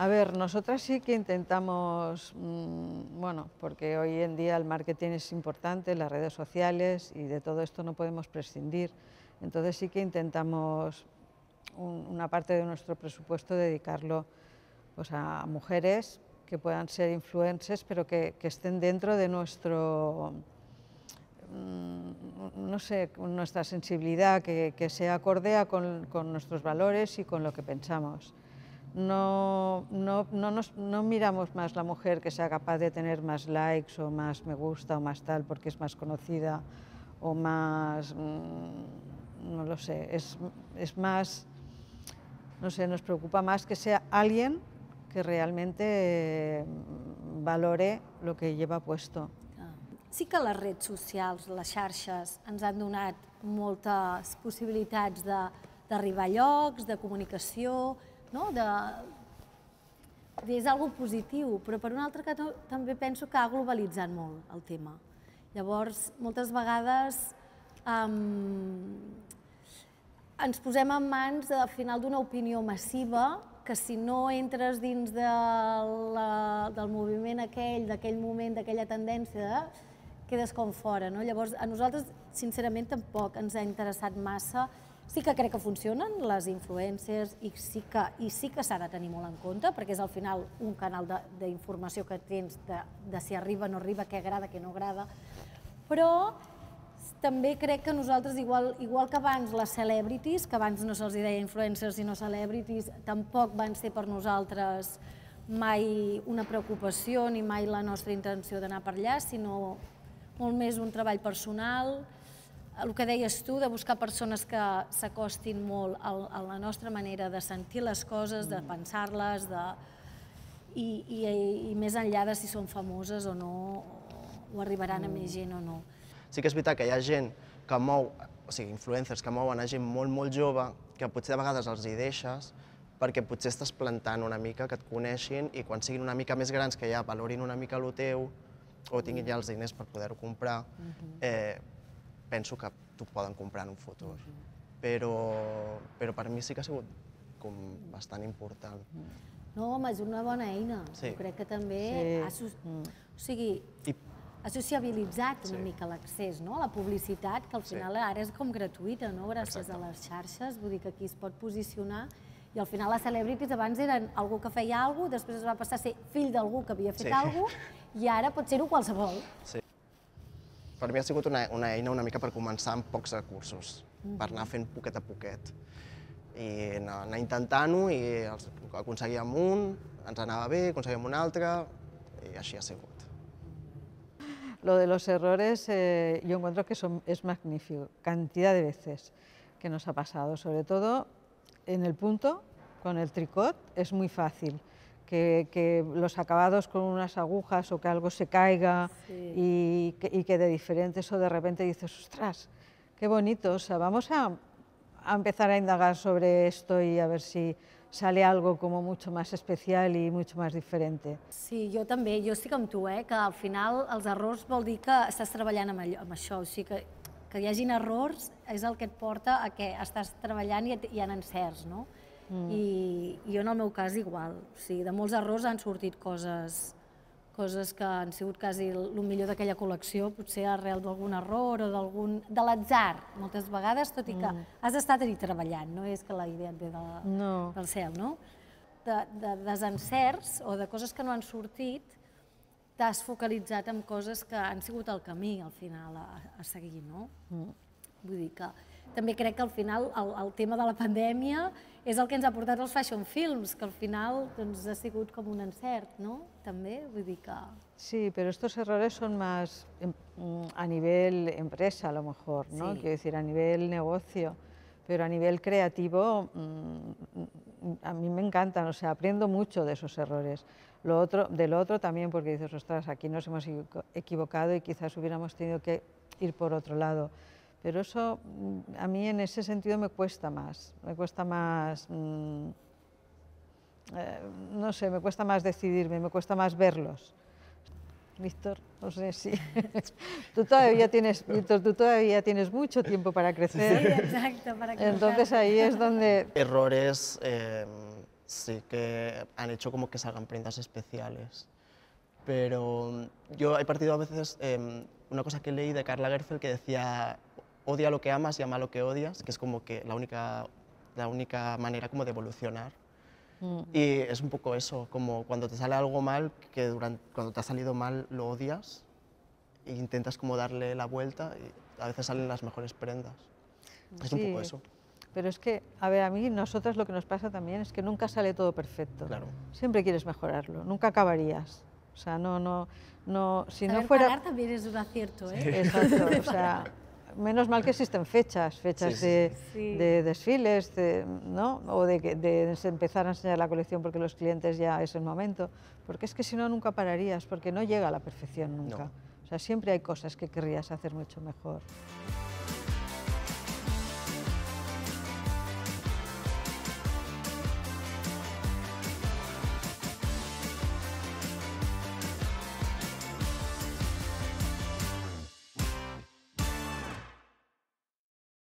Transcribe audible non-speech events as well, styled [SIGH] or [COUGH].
A ver, nosotras sí que intentamos, mm, bueno, porque hoy en día el marketing es importante, las redes sociales y de todo esto no podemos prescindir. Entonces sí que intentamos una parte de nuestro presupuesto dedicarlo pues, a mujeres que puedan ser influencers, pero que, estén dentro de nuestro, mm, no sé, nuestra sensibilidad, que, se acordea con nuestros valores y con lo que pensamos. no, no, no, nos, no, miramos más la mujer que sea capaz de tener más likes o más me gusta o más tal porque es más conocida o más, mmm, no lo sé, es, es, más, no sé, nos preocupa más que sea alguien que realmente eh, valore lo que lleva puesto. Sí que les redes socials, les xarxes, ens han donat moltes possibilitats d'arribar a llocs, de comunicació, no? de... és algo positiu, però per un altre que també penso que ha globalitzat molt el tema. Llavors, moltes vegades um, ens posem en mans al final d'una opinió massiva que si no entres dins de la, del moviment aquell, d'aquell moment, d'aquella tendència, quedes com fora. No? Llavors, a nosaltres, sincerament, tampoc ens ha interessat massa Sí que crec que funcionen les influències i sí que, i sí que s'ha de tenir molt en compte, perquè és al final un canal d'informació que tens de, de si arriba o no arriba, què agrada, què no agrada, però també crec que nosaltres, igual, igual que abans les celebrities, que abans no se'ls deia influencers sinó celebrities, tampoc van ser per nosaltres mai una preocupació ni mai la nostra intenció d'anar per allà, sinó molt més un treball personal, el que deies tu, de buscar persones que s'acostin molt a, la nostra manera de sentir les coses, de mm. pensar-les, de... I, i, i més enllà de si són famoses o no, o arribaran a mm. més gent o no. Sí que és veritat que hi ha gent que mou, o sigui, influencers que mouen a gent molt, molt jove, que potser de vegades els hi deixes, perquè potser estàs plantant una mica que et coneixin i quan siguin una mica més grans que ja valorin una mica el teu o tinguin mm. ja els diners per poder-ho comprar, mm-hmm. eh, penso que t'ho poden comprar en un futur. Mm -hmm. però, però per mi sí que ha sigut com bastant important. Mm-hmm. No, home, és una bona eina. Sí. Jo crec que també sí. ha... Mm. O sigui, I... ha sociabilitzat una sí. mica l'accés, no? La publicitat, que al final sí. ara és com gratuïta, no? Gràcies Exacte. a les xarxes, vull dir que aquí es pot posicionar i al final les celebrities abans eren algú que feia alguna cosa, després es va passar a ser fill d'algú que havia fet sí. alguna cosa, i ara pot ser-ho qualsevol. Sí per mi ha sigut una, una eina una mica per començar amb pocs recursos, mm. per anar fent poquet a poquet. I anar, anar intentant-ho i els, aconseguíem un, ens anava bé, aconseguíem un altre, i així ha sigut. Lo de los errores eh, yo encuentro que son, es magnífico, cantidad de veces que nos ha pasado, sobre todo en el punto, con el tricot, es muy fácil que, que, los acabados con unas agujas o que algo se caiga sí. y, que, y, que, de diferente eso de repente dices, ostras, qué bonito, o sea, vamos a, a, empezar a indagar sobre esto y a ver si sale algo como mucho más especial y mucho más diferente. Sí, jo també, jo estic amb tu, eh, que al final els errors vol dir que estàs treballant amb, allò, amb això, o sigui que, que hi hagin errors és el que et porta a que estàs treballant i, i en encerts, no? Mm. I jo en el meu cas igual. O sigui, de molts errors han sortit coses coses que han sigut quasi el millor d'aquella col·lecció, potser arrel d'algun error o d'algun... de l'atzar, moltes vegades, tot i que mm. has estat allà treballant, no és que la idea et ve de, no. del cel, no? De, de desencerts o de coses que no han sortit, t'has focalitzat en coses que han sigut el camí, al final, a, a seguir, no? Mm. Vull dir que també crec que al final el, el tema de la pandèmia és el que ens ha portat els fashion films, que al final doncs, ha sigut com un encert, no? També, vull dir que... Sí, però estos errores son más a nivel empresa, a lo mejor, ¿no? Sí. Quiero decir, a nivel negocio, pero a nivel creativo mm, a mí me encantan, o sea, aprendo mucho de esos errores. Lo otro, del otro también, porque dices, ostras, aquí nos hemos equivocado y quizás hubiéramos tenido que ir por otro lado. Pero eso mm, a mí en ese sentido me cuesta más, me cuesta más, mm, eh, no sé, me cuesta más decidirme, me cuesta más verlos. Víctor, no sé si [LAUGHS] tú todavía tienes, tú todavía tienes mucho tiempo para crecer. exacto, para crecer. Entonces ahí es donde errores em, sí que han hecho como que salgan prendas especiales, pero yo he partido a veces em, una cosa que leí de Carla Gerfel que decía odia lo que amas y ama lo que odias, que es como que la única, la única manera como de evolucionar. Mm. Y es un poco eso, como cuando te sale algo mal, que durante, cuando te ha salido mal lo odias e intentas como darle la vuelta y a veces salen las mejores prendas. Es un poco eso. Pero es que, a ver, a mí, nosotras lo que nos pasa también es que nunca sale todo perfecto. Claro. Siempre quieres mejorarlo, nunca acabarías. O sea, no, no, no, si no fuera... también es un acierto, ¿eh? Exacto, [LAUGHS] menos mal que existen fechas, fechas de, desfiles, ¿no? O de, empezar a enseñar la colección porque los clientes ya es el momento. Porque es que si no, nunca pararías, porque no llega a la perfección nunca. O sea, siempre hay cosas que querrías hacer mucho mejor.